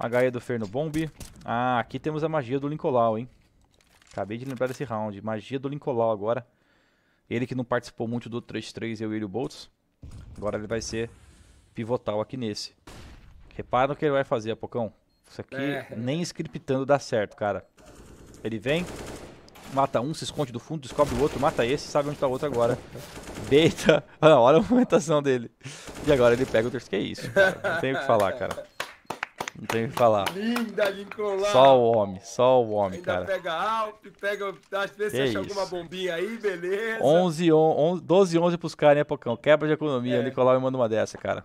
HE do Ferno Bomb. Ah, aqui temos a magia do Linkolau, hein? Acabei de lembrar desse round. Magia do Linkolau agora. Ele que não participou muito do 3-3, eu e o Boltz. Agora ele vai ser pivotal aqui nesse. Repara no que ele vai fazer, Apocão. Isso aqui é. nem scriptando dá certo, cara. Ele vem, mata um, se esconde do fundo, descobre o outro, mata esse, sabe onde tá o outro agora. Deita. Olha, ah, olha a movimentação dele. E agora ele pega o terceiro. Que é isso, cara. Não tem o que falar, cara. Não tem o que falar. Linda, Nicolau. Só o homem, só o homem, Ainda cara. pega alto, pega, às vezes que você acha alguma bombinha aí, beleza. 11, 11, 12, 11 pros caras, né, Pocão? Quebra de economia, é. Nicolau me manda uma dessa, cara.